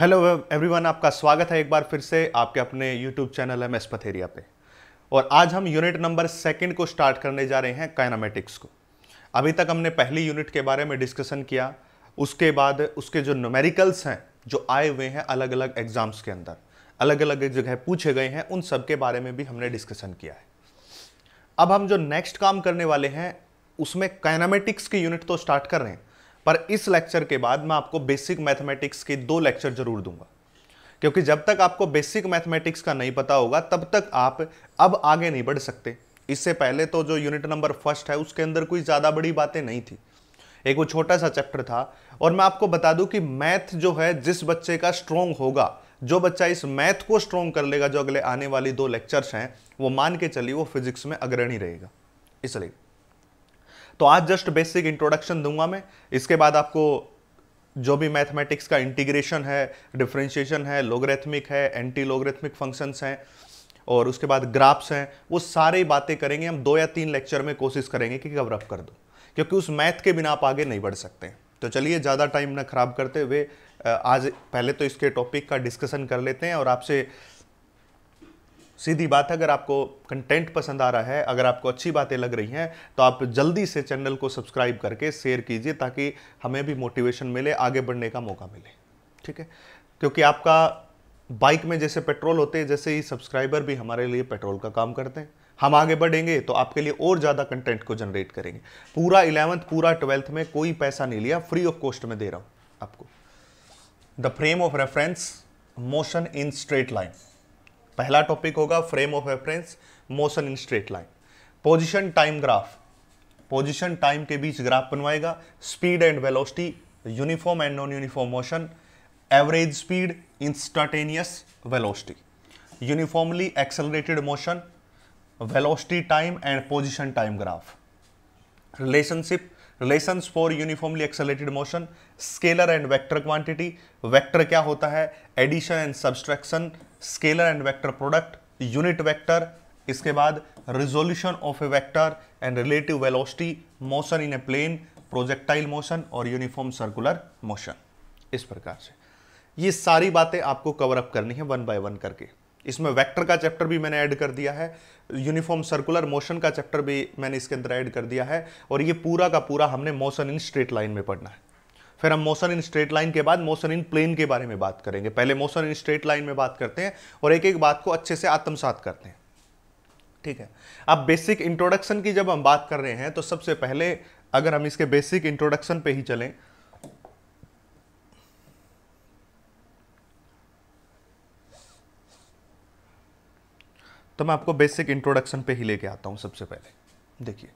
hello everyone आपका स्वागत है एक बार फिर से आपके अपने YouTube channel M S Patheria पे और आज हम यूनिट नंबर सेकंड को स्टार्ट करने जा रहे हैं काइनामेटिक्स को अभी तक हमने पहली यूनिट के बारे में डिस्कशन किया उसके बाद उसके जो नोमेरिकल्स हैं जो आए हुए हैं अलग अलग एग्जाम्स के अंदर अलग अलग जगह पूछे गए हैं उन सब के बारे में भी हमने डिस्कशन किया है अब हम जो नेक्स्ट काम करने वाले हैं उसमें काइनामेटिक्स की यूनिट तो स्टार्ट कर रहे हैं पर इस लेक्चर के बाद मैं आपको बेसिक मैथमेटिक्स के दो लेक्चर जरूर दूंगा क्योंकि जब तक आपको बेसिक मैथमेटिक्स का नहीं पता होगा तब तक आप अब आगे नहीं बढ़ सकते इससे पहले तो जो यूनिट नंबर फर्स्ट है उसके अंदर कोई ज़्यादा बड़ी बातें नहीं थी एक वो छोटा सा चैप्टर था और मैं आपको बता दूं कि मैथ जो है जिस बच्चे का स्ट्रोंग होगा जो बच्चा इस मैथ को स्ट्रोंग कर लेगा जो अगले आने वाली दो लेक्चर्स हैं वो मान के चलिए वो फिजिक्स में अग्रणी रहेगा इसलिए तो आज जस्ट बेसिक इंट्रोडक्शन दूंगा मैं इसके बाद आपको जो भी मैथमेटिक्स का इंटीग्रेशन है डिफ्रेंशिएशन है लोगरेथमिक है एंटी लोगरेथमिक फंक्शंस हैं और उसके बाद ग्राफ्स हैं वो सारी बातें करेंगे हम दो या तीन लेक्चर में कोशिश करेंगे कि कवरअप कर दो क्योंकि उस मैथ के बिना आप आगे नहीं बढ़ सकते तो चलिए ज़्यादा टाइम ना ख़राब करते हुए आज पहले तो इसके टॉपिक का डिस्कशन कर लेते हैं और आपसे सीधी बात है अगर आपको कंटेंट पसंद आ रहा है अगर आपको अच्छी बातें लग रही हैं तो आप जल्दी से चैनल को सब्सक्राइब करके शेयर कीजिए ताकि हमें भी मोटिवेशन मिले आगे बढ़ने का मौका मिले ठीक है क्योंकि आपका बाइक में जैसे पेट्रोल होते हैं जैसे ही सब्सक्राइबर भी हमारे लिए पेट्रोल का काम करते हैं हम आगे बढ़ेंगे तो आपके लिए और ज़्यादा कंटेंट को जनरेट करेंगे पूरा इलेवंथ पूरा ट्वेल्थ में कोई पैसा नहीं लिया फ्री ऑफ कॉस्ट में दे रहा हूँ आपको the frame of reference motion in straight line पहला टॉपिक होगा frame of reference motion in straight line position time graph position time के बीच ग्राफ बनवाएगा speed and velocity uniform and non uniform motion average speed instantaneous velocity uniformly accelerated motion velocity time and position time graph relationship relations for uniformly accelerated motion scalar and vector quantity vector क्या होता है addition and subtraction scalar and vector product unit vector इसके बाद resolution of a vector and relative velocity motion in a plane projectile motion और uniform circular motion इस प्रकार से ये सारी बातें आपको कवर अप करनी है वन बाय वन करके इसमें वेक्टर का चैप्टर भी मैंने ऐड कर दिया है यूनिफॉर्म सर्कुलर मोशन का चैप्टर भी मैंने इसके अंदर ऐड कर दिया है और ये पूरा का पूरा हमने मोशन इन स्ट्रेट लाइन में पढ़ना है फिर हम मोशन इन स्ट्रेट लाइन के बाद मोशन इन प्लेन के बारे में बात करेंगे पहले मोशन इन स्ट्रेट लाइन में बात करते हैं और एक एक बात को अच्छे से आत्मसात करते हैं ठीक है अब बेसिक इंट्रोडक्शन की जब हम बात कर रहे हैं तो सबसे पहले अगर हम इसके बेसिक इंट्रोडक्शन पे ही चलें तो मैं आपको बेसिक इंट्रोडक्शन पे ही लेके आता हूँ सबसे पहले देखिए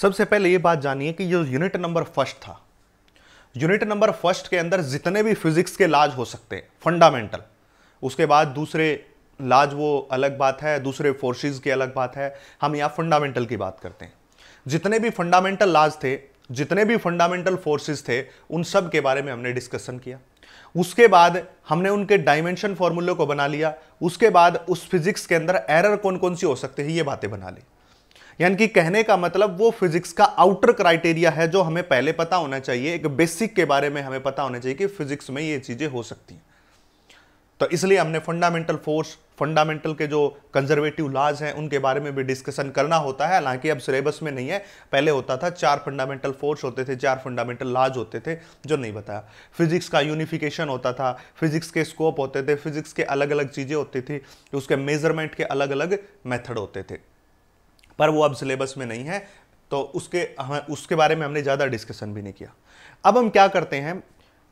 सबसे पहले ये बात जानिए कि जो यूनिट नंबर फर्स्ट था यूनिट नंबर फर्स्ट के अंदर जितने भी फिजिक्स के लाज हो सकते हैं फंडामेंटल उसके बाद दूसरे लाज वो अलग बात है दूसरे फोर्सेस की अलग बात है हम यहाँ फंडामेंटल की बात करते हैं जितने भी फंडामेंटल लाज थे जितने भी फंडामेंटल फोर्सेस थे उन सब के बारे में हमने डिस्कशन किया उसके बाद हमने उनके डायमेंशन फॉर्मूले को बना लिया उसके बाद उस फिजिक्स के अंदर एरर कौन कौन सी हो सकती है ये बातें बना ली यानी कि कहने का मतलब वो फिजिक्स का आउटर क्राइटेरिया है जो हमें पहले पता होना चाहिए एक बेसिक के बारे में हमें पता होना चाहिए कि फिजिक्स में ये चीज़ें हो सकती हैं तो इसलिए हमने फंडामेंटल फोर्स फंडामेंटल के जो कंजर्वेटिव लॉज हैं उनके बारे में भी डिस्कशन करना होता है हालांकि अब सिलेबस में नहीं है पहले होता था चार फंडामेंटल फोर्स होते थे चार फंडामेंटल लॉज होते थे जो नहीं बताया फिजिक्स का यूनिफिकेशन होता था फिजिक्स के स्कोप होते थे फिजिक्स के अलग अलग चीज़ें होती थी उसके मेजरमेंट के अलग अलग मैथड होते थे पर वो अब सिलेबस में नहीं है तो उसके हम उसके बारे में हमने ज़्यादा डिस्कशन भी नहीं किया अब हम क्या करते हैं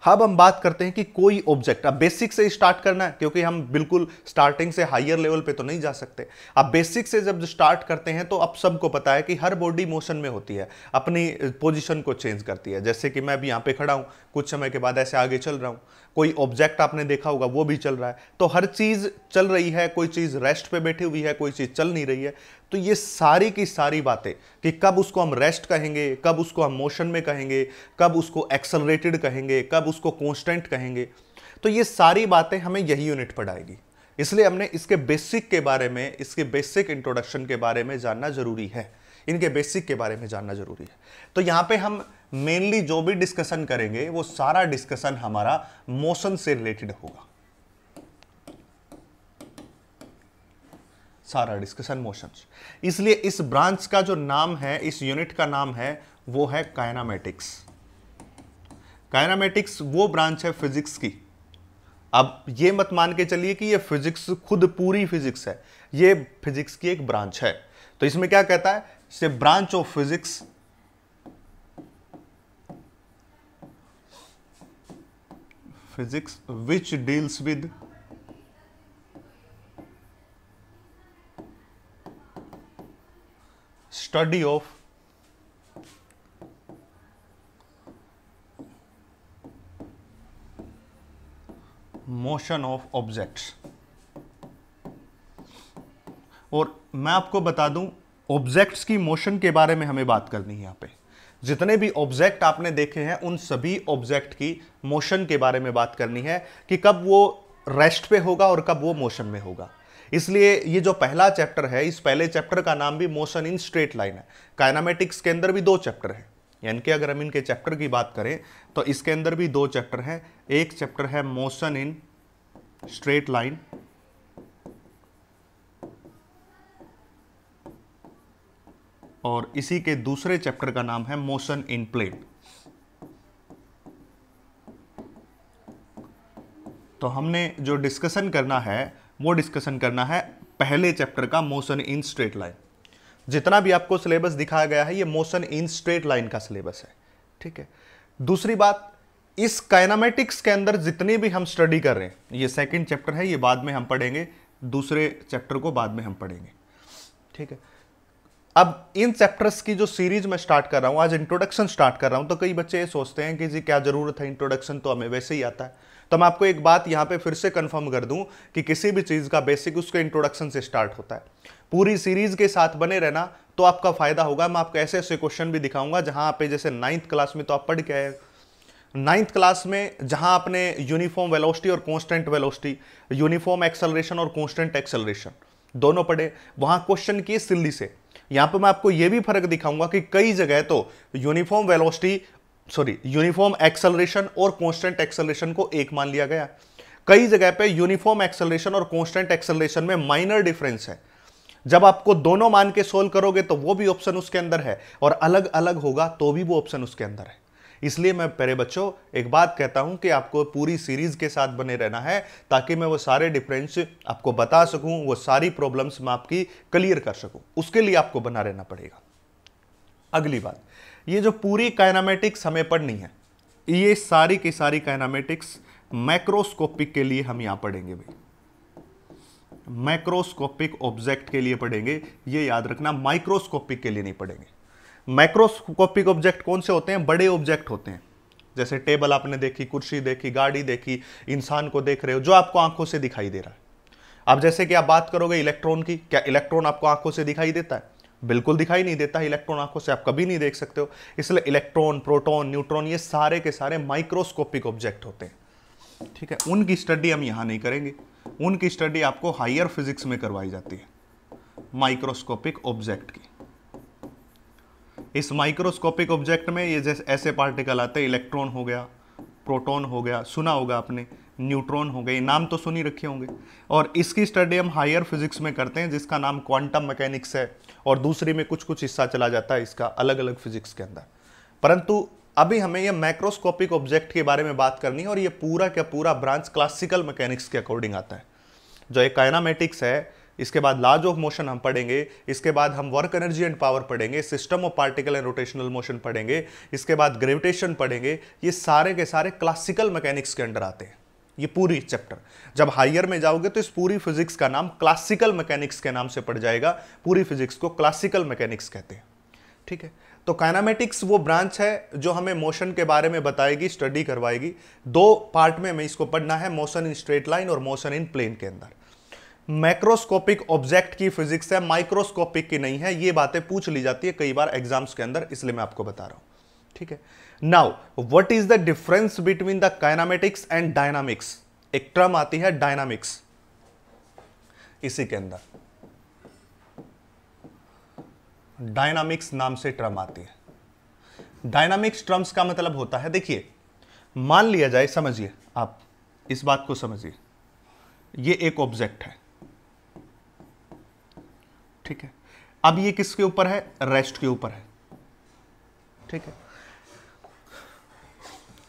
अब हम बात करते हैं कि कोई ऑब्जेक्ट अब बेसिक से स्टार्ट करना है क्योंकि हम बिल्कुल स्टार्टिंग से हाइयर लेवल पे तो नहीं जा सकते अब बेसिक से जब स्टार्ट करते हैं तो अब सबको पता है कि हर बॉडी मोशन में होती है अपनी पोजिशन को चेंज करती है जैसे कि मैं अभी यहाँ पे खड़ा हूँ कुछ समय के बाद ऐसे आगे चल रहा हूँ कोई ऑब्जेक्ट आपने देखा होगा वो भी चल रहा है तो हर चीज़ चल रही है कोई चीज़ रेस्ट पे बैठी हुई है कोई चीज़ चल नहीं रही है तो ये सारी की सारी बातें कि कब उसको हम रेस्ट कहेंगे कब उसको हम मोशन में कहेंगे कब उसको एक्सलरेटेड कहेंगे कब उसको कॉन्स्टेंट कहेंगे तो ये सारी बातें हमें यही यूनिट पढ़ाएगी इसलिए हमने इसके बेसिक के बारे में इसके बेसिक इंट्रोडक्शन के बारे में जानना ज़रूरी है इनके बेसिक के बारे में जानना ज़रूरी है तो यहाँ पे हम मेनली जो भी डिस्कशन करेंगे वो सारा डिस्कशन हमारा मोशन से रिलेटेड होगा सारा डिस्कशन मोशन इसलिए इस ब्रांच का जो नाम है इस यूनिट का नाम है वो है कायनामेटिक्स कायनामेटिक्स वो ब्रांच है फिजिक्स की अब ये मत मान के चलिए कि ये फिजिक्स खुद पूरी फिजिक्स है ये फिजिक्स की एक ब्रांच है तो इसमें क्या कहता है से branch of physics physics which deals with study of motion of objects और मैं आपको बता दूं ऑब्जेक्ट्स की मोशन के बारे में हमें बात करनी है यहां पे जितने भी ऑब्जेक्ट आपने देखे हैं उन सभी ऑब्जेक्ट की मोशन के बारे में बात करनी है कि कब वो रेस्ट पे होगा और कब वो मोशन में होगा इसलिए ये जो पहला चैप्टर है इस पहले चैप्टर का नाम भी मोशन इन स्ट्रेट लाइन है कायनामेटिक्स के अंदर भी दो चैप्टर हैं यानी कि अगर हम इनके चैप्टर की बात करें तो इसके अंदर भी दो चैप्टर हैं एक चैप्टर है मोशन इन स्ट्रेट लाइन और इसी के दूसरे चैप्टर का नाम है मोशन इन प्लेट तो हमने जो डिस्कशन करना है वो डिस्कशन करना है पहले चैप्टर का मोशन इन स्ट्रेट लाइन जितना भी आपको सिलेबस दिखाया गया है ये मोशन इन स्ट्रेट लाइन का सिलेबस है ठीक है दूसरी बात इस काइनामेटिक्स के अंदर जितने भी हम स्टडी कर रहे हैं ये सेकंड चैप्टर है ये बाद में हम पढ़ेंगे दूसरे चैप्टर को बाद में हम पढ़ेंगे ठीक है अब इन चैप्टर्स की जो सीरीज मैं स्टार्ट कर रहा हूँ आज इंट्रोडक्शन स्टार्ट कर रहा हूँ तो कई बच्चे ये सोचते हैं कि जी क्या ज़रूरत है इंट्रोडक्शन तो हमें वैसे ही आता है तो मैं आपको एक बात यहाँ पे फिर से कंफर्म कर दूँ कि किसी भी चीज़ का बेसिक उसके इंट्रोडक्शन से स्टार्ट होता है पूरी सीरीज के साथ बने रहना तो आपका फ़ायदा होगा मैं आपको ऐसे ऐसे क्वेश्चन भी दिखाऊंगा जहाँ पे जैसे नाइन्थ क्लास में तो आप पढ़ के आए नाइन्थ क्लास में जहां आपने यूनिफॉर्म वेलोस्टी और कॉन्स्टेंट वेलोस्टी यूनिफॉर्म एक्सलरेशन और कॉन्स्टेंट एक्सलरेशन दोनों पढ़े वहां क्वेश्चन किए सिल्ली से यहां पर मैं आपको यह भी फर्क दिखाऊंगा कि कई जगह तो uniform velocity sorry uniform acceleration और कॉन्स्टेंट एक्सलरेशन को एक मान लिया गया कई जगह पे यूनिफॉर्म एक्सलरेशन और कॉन्स्टेंट एक्सलरेशन में माइनर डिफरेंस है जब आपको दोनों मान के सोल्व करोगे तो वो भी ऑप्शन उसके अंदर है और अलग अलग होगा तो भी वो ऑप्शन उसके अंदर है इसलिए मैं प्यारे बच्चों एक बात कहता हूं कि आपको पूरी सीरीज के साथ बने रहना है ताकि मैं वो सारे डिफरेंस आपको बता सकूं वो सारी प्रॉब्लम्स मैं आपकी क्लियर कर सकूं उसके लिए आपको बना रहना पड़ेगा अगली बात ये जो पूरी कायनामेटिक्स हमें पढ़नी है ये सारी की सारी कायनामेटिक्स माइक्रोस्कोपिक के लिए हम यहां पढ़ेंगे भाई माइक्रोस्कोपिक ऑब्जेक्ट के लिए पढ़ेंगे ये याद रखना माइक्रोस्कोपिक के लिए नहीं पढ़ेंगे माइक्रोस्कोपिक ऑब्जेक्ट कौन से होते हैं बड़े ऑब्जेक्ट होते हैं जैसे टेबल आपने देखी कुर्सी देखी गाड़ी देखी इंसान को देख रहे हो जो आपको आंखों से दिखाई दे रहा है अब जैसे कि आप बात करोगे इलेक्ट्रॉन की क्या इलेक्ट्रॉन आपको आंखों से दिखाई देता है बिल्कुल दिखाई नहीं देता इलेक्ट्रॉन आंखों से आप कभी नहीं देख सकते हो इसलिए इलेक्ट्रॉन प्रोटॉन न्यूट्रॉन ये सारे के सारे माइक्रोस्कोपिक ऑब्जेक्ट होते हैं ठीक है उनकी स्टडी हम यहाँ नहीं करेंगे उनकी स्टडी आपको हायर फिजिक्स में करवाई जाती है माइक्रोस्कोपिक ऑब्जेक्ट की इस माइक्रोस्कोपिक ऑब्जेक्ट में ये जैसे ऐसे पार्टिकल आते हैं इलेक्ट्रॉन हो गया प्रोटॉन हो गया सुना होगा आपने न्यूट्रॉन हो गए नाम तो सुनी रखे होंगे और इसकी स्टडी हम हायर फिजिक्स में करते हैं जिसका नाम क्वांटम मैकेनिक्स है और दूसरी में कुछ कुछ हिस्सा चला जाता है इसका अलग अलग फिजिक्स के अंदर परंतु अभी हमें यह माइक्रोस्कोपिक ऑब्जेक्ट के बारे में बात करनी है और ये पूरा क्या पूरा ब्रांच क्लासिकल मैकेनिक्स के अकॉर्डिंग आता है जो एक कायनामेटिक्स है इसके बाद लाज ऑफ मोशन हम पढ़ेंगे इसके बाद हम वर्क एनर्जी एंड पावर पढ़ेंगे system of particle and rotational motion पढ़ेंगे इसके बाद ग्रेविटेशन पढ़ेंगे ये सारे के सारे क्लासिकल मैकेनिक्स के अंडर आते हैं ये पूरी चैप्टर जब हायर में जाओगे तो इस पूरी फिजिक्स का नाम क्लासिकल मैकेनिक्स के नाम से पड़ जाएगा पूरी फिजिक्स को क्लासिकल मैकेनिक्स कहते हैं ठीक है तो काइनामेटिक्स वो ब्रांच है जो हमें मोशन के बारे में बताएगी स्टडी करवाएगी दो पार्ट में हमें इसको पढ़ना है मोशन इन स्ट्रेट लाइन और मोशन इन प्लेन के अंदर मैक्रोस्कोपिक ऑब्जेक्ट की फिजिक्स है माइक्रोस्कोपिक की नहीं है ये बातें पूछ ली जाती है कई बार एग्जाम्स के अंदर इसलिए मैं आपको बता रहा हूं ठीक है now what is the difference between the kinematics and dynamics एक टर्म आती है डायनामिक्स इसी के अंदर डायनामिक्स नाम से टर्म आती है डायनामिक्स टर्म्स का मतलब होता है देखिए मान लिया जाए समझिए आप इस बात को समझिए ये एक ऑब्जेक्ट है ठीक है अब ये किसके ऊपर है रेस्ट के ऊपर है ठीक है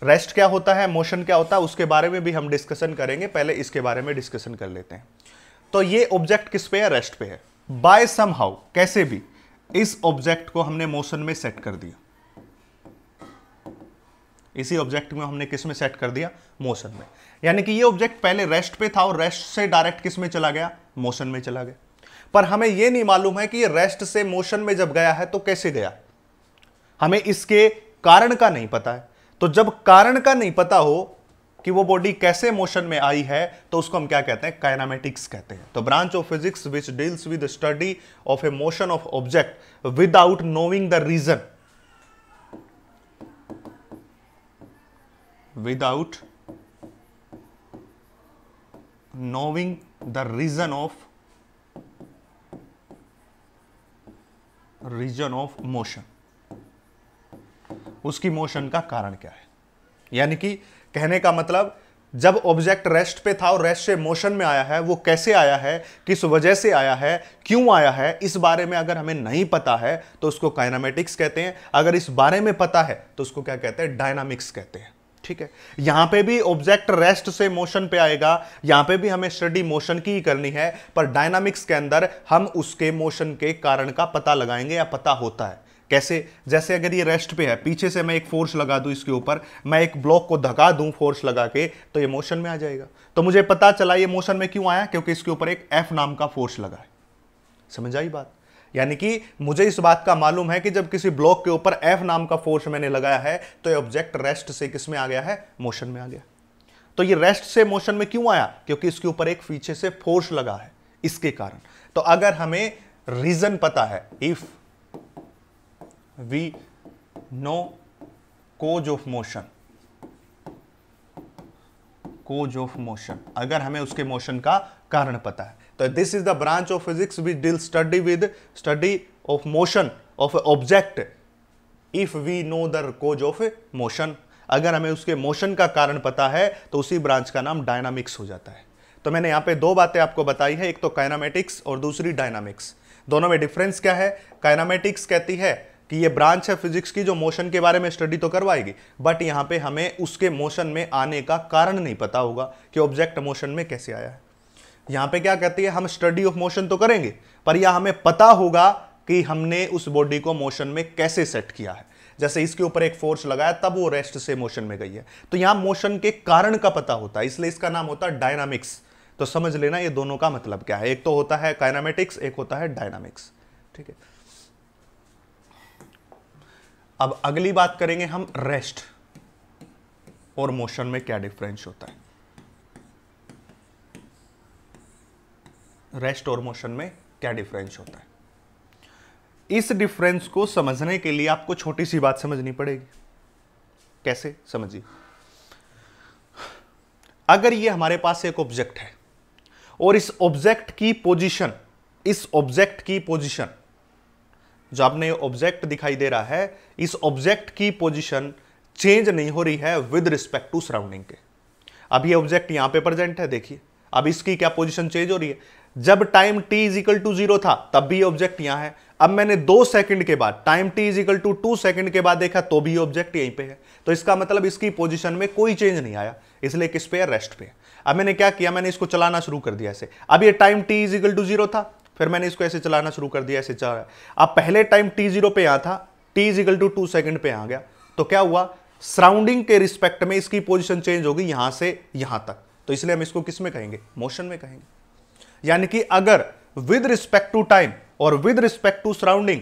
रेस्ट क्या होता है मोशन क्या होता है उसके बारे में भी हम डिस्कशन करेंगे पहले इसके बारे में डिस्कशन कर लेते हैं तो ये ऑब्जेक्ट किस पे है रेस्ट पे है बाय सम हाउ कैसे भी इस ऑब्जेक्ट को हमने मोशन में सेट कर दिया इसी ऑब्जेक्ट में हमने किस में सेट कर दिया मोशन में यानी कि ये ऑब्जेक्ट पहले रेस्ट पे था और रेस्ट से डायरेक्ट किस में चला गया मोशन में चला गया पर हमें यह नहीं मालूम है कि रेस्ट से मोशन में जब गया है तो कैसे गया हमें इसके कारण का नहीं पता है तो जब कारण का नहीं पता हो कि वो बॉडी कैसे मोशन में आई है तो उसको हम क्या कहते हैं काइनामेटिक्स कहते हैं तो branch of physics which deals with study of a motion of object without knowing the reason without knowing the reason of reason of motion उसकी मोशन का कारण क्या है यानी कि कहने का मतलब जब ऑब्जेक्ट रेस्ट पे था और रेस्ट से मोशन में आया है वो कैसे आया है किस वजह से आया है क्यों आया है इस बारे में अगर हमें नहीं पता है तो उसको काइनामेटिक्स कहते हैं अगर इस बारे में पता है तो उसको क्या कहते हैं डायनामिक्स कहते हैं ठीक है यहां पे भी ऑब्जेक्ट रेस्ट से मोशन पे आएगा यहां पे भी हमें स्टडी मोशन की ही करनी है पर डायनामिक्स के अंदर हम उसके मोशन के कारण का पता लगाएंगे या पता होता है कैसे जैसे अगर ये रेस्ट पे है पीछे से मैं एक फोर्स लगा दूं इसके ऊपर मैं एक ब्लॉक को धका दूं फोर्स लगा के तो ये मोशन में आ जाएगा तो मुझे पता चला ये मोशन में क्यों आया क्योंकि इसके ऊपर एक एफ नाम का फोर्स लगा है समझ आई बात यानी कि मुझे इस बात का मालूम है कि जब किसी ब्लॉक के ऊपर एफ नाम का फोर्स मैंने लगाया है तो ये ऑब्जेक्ट रेस्ट से किस में आ गया है मोशन में आ गया तो ये रेस्ट से मोशन में क्यों आया क्योंकि इसके ऊपर एक पीछे से फोर्स लगा है इसके कारण तो अगर हमें रीजन पता है if we know cause of motion cause of motion अगर हमें उसके मोशन का कारण पता है So this is the branch of physics which deals study with study of motion object if we know the the cause of motion अगर हमें उसके मोशन का कारण पता है तो उसी ब्रांच का नाम डायनामिक्स हो जाता है तो मैंने यहाँ पे दो बातें आपको बताई है एक तो काइनामेटिक्स और दूसरी डायनामिक्स दोनों में डिफरेंस क्या है काइनामेटिक्स कहती है कि ये ब्रांच है फिजिक्स की जो मोशन के बारे में स्टडी तो करवाएगी बट यहाँ पे हमें उसके मोशन में आने का कारण नहीं पता होगा कि ऑब्जेक्ट मोशन में कैसे आया है यहां पे क्या कहती है हम स्टडी ऑफ मोशन तो करेंगे पर यह हमें पता होगा कि हमने उस बॉडी को मोशन में कैसे सेट किया है जैसे इसके ऊपर एक फोर्स लगाया तब वो रेस्ट से मोशन में गई है तो यहां मोशन के कारण का पता होता है इसलिए इसका नाम होता है डायनामिक्स तो समझ लेना ये दोनों का मतलब क्या है एक तो होता है काइनामेटिक्स एक होता है डायनामिक्स ठीक है अब अगली बात करेंगे हम रेस्ट और मोशन में क्या डिफरेंस होता है रेस्ट और मोशन में क्या डिफरेंस होता है इस डिफरेंस को समझने के लिए आपको छोटी सी बात समझनी पड़ेगी कैसे समझिए अगर ये हमारे पास एक ऑब्जेक्ट है और इस ऑब्जेक्ट की पोजीशन इस ऑब्जेक्ट की पोजीशन जो आपने ऑब्जेक्ट दिखाई दे रहा है इस ऑब्जेक्ट की पोजीशन चेंज नहीं हो रही है विद रिस्पेक्ट टू सराउंडिंग के अभी ऑब्जेक्ट यहां पे प्रेजेंट है देखिए अब इसकी क्या पोजीशन चेंज हो रही है जब time t is equal to zero था तब भी ऑब्जेक्ट यहां है अब मैंने दो सेकंड के बाद time t is equal to two second के बाद देखा तो भी ऑब्जेक्ट यहीं पे है तो इसका मतलब इसकी पोजीशन में कोई चेंज नहीं आया इसलिए किस पे है रेस्ट पे है अब मैंने क्या किया मैंने इसको चलाना शुरू कर दिया ऐसे अब ये time t is equal to zero था फिर मैंने इसको ऐसे चलाना शुरू कर दिया ऐसे चल रहा है अब पहले टाइम टी जीरो पे यहाँ था T is equal to two second पे आ गया तो क्या हुआ सराउंडिंग के रिस्पेक्ट में इसकी पोजिशन चेंज होगी यहां से यहां तक तो इसलिए हम इसको किस में कहेंगे मोशन में कहेंगे यानी कि अगर विद रिस्पेक्ट टू टाइम और विद रिस्पेक्ट टू सराउंडिंग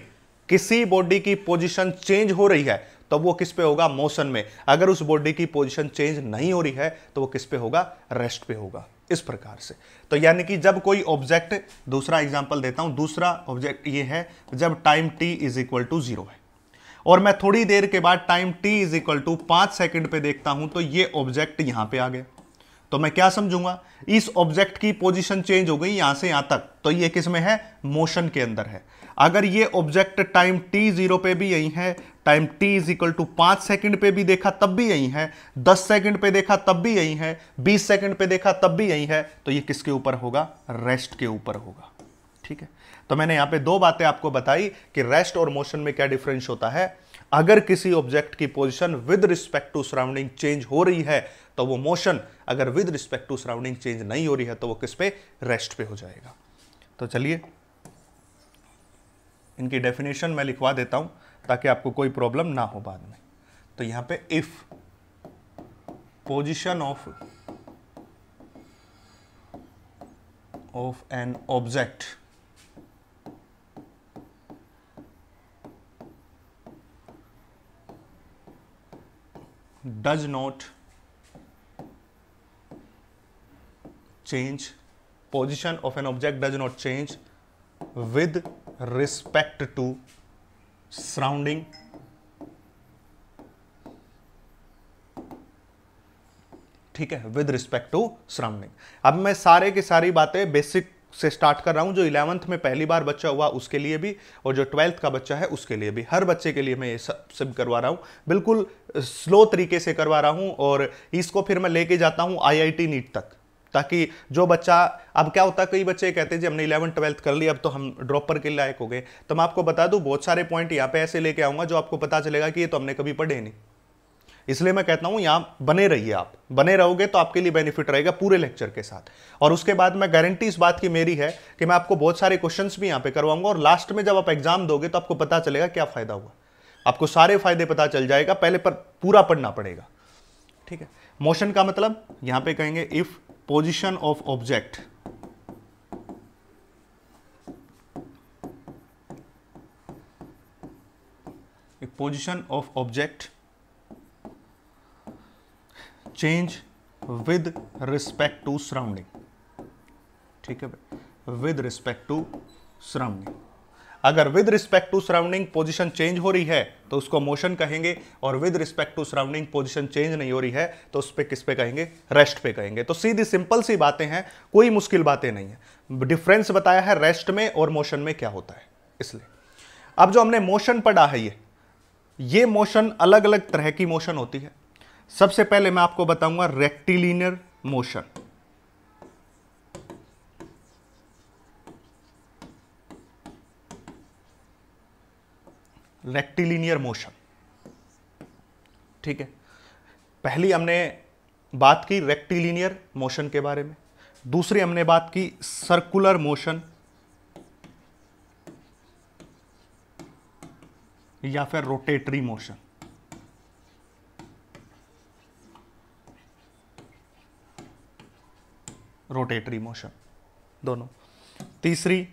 किसी बॉडी की पोजिशन चेंज हो रही है तो वो किस पे होगा मोशन में अगर उस बॉडी की पोजिशन चेंज नहीं हो रही है तो वो किस पे होगा रेस्ट पे होगा इस प्रकार से तो यानी कि जब कोई ऑब्जेक्ट दूसरा एग्जाम्पल देता हूं दूसरा ऑब्जेक्ट ये है जब time T is equal to zero है और मैं थोड़ी देर के बाद time T is equal to पांच सेकेंड पे देखता हूं तो ये ऑब्जेक्ट यहां पे आ गया तो मैं क्या समझूंगा इस ऑब्जेक्ट की पोजीशन चेंज हो गई यहां से यहां तक तो ये किस में है मोशन के अंदर है अगर ये ऑब्जेक्ट टाइम टी जीरो पे भी यही है time T is equal to पांच सेकंड पे भी देखा तब भी यही है दस सेकंड पे देखा तब भी यही है बीस सेकंड पे देखा तब भी यही है तो ये किसके ऊपर होगा रेस्ट के ऊपर होगा ठीक है तो मैंने यहां पे दो बातें आपको बताई कि रेस्ट और मोशन में क्या डिफरेंस होता है अगर किसी ऑब्जेक्ट की position with respect to surrounding change हो रही है तो वो मोशन अगर with respect to surrounding change नहीं हो रही है तो वो किस पे रेस्ट पे हो जाएगा तो चलिए इनकी डेफिनेशन मैं लिखवा देता हूं ताकि आपको कोई प्रॉब्लम ना हो बाद में तो यहां पे if position of of an object does not change position of an object does not change with respect to surrounding ठीक है विद रिस्पेक्ट टू सराउंडिंग अब मैं सारे की सारी बातें बेसिक से स्टार्ट कर रहा हूं जो इलेवंथ में पहली बार बच्चा हुआ उसके लिए भी और जो ट्वेल्थ का बच्चा है उसके लिए भी हर बच्चे के लिए मैं ये सब सब करवा रहा हूं बिल्कुल स्लो तरीके से करवा रहा हूं और इसको फिर मैं लेके जाता हूं आईआईटी नीट तक ताकि जो बच्चा अब क्या होता है कई बच्चे कहते हैं जी हमने इलेवन ट्वेल्थ कर ली अब तो हम ड्रॉपर के लायक हो गए तो मैं आपको बता दूँ बहुत सारे पॉइंट यहाँ पे ऐसे लेके आऊँगा जो आपको पता चलेगा कि ये तो हमने कभी पढ़े नहीं इसलिए मैं कहता हूँ यहाँ बने रहिए आप बने रहोगे तो आपके लिए बेनिफिट रहेगा पूरे लेक्चर के साथ और उसके बाद मैं गारंटी इस बात की मेरी है कि मैं आपको बहुत सारे क्वेश्चन भी यहाँ पे करवाऊंगा और लास्ट में जब आप एग्जाम दोगे तो आपको पता चलेगा क्या फ़ायदा हुआ आपको सारे फायदे पता चल जाएगा पहले पर पूरा पढ़ना पड़ेगा ठीक है मोशन का मतलब यहाँ पे कहेंगे if position of object position of object change with respect to surrounding ठीक है भाई विद रिस्पेक्ट टू सराउंडिंग अगर with respect to surrounding position change हो रही है तो उसको मोशन कहेंगे और with respect to surrounding position change नहीं हो रही है तो उस पर किस पे कहेंगे रेस्ट पे कहेंगे तो सीधी सिंपल सी बातें हैं कोई मुश्किल बातें नहीं है डिफरेंस बताया है रेस्ट में और मोशन में क्या होता है इसलिए अब जो हमने मोशन पढ़ा है ये ये मोशन अलग अलग तरह की मोशन होती है सबसे पहले मैं आपको बताऊंगा रेक्टिलीनियर मोशन रेक्टिलीनियर मोशन ठीक है पहली हमने बात की रेक्टिलीनियर मोशन के बारे में दूसरी हमने बात की सर्कुलर मोशन या फिर रोटेटरी मोशन रोटेटरी मोशन दोनों तीसरी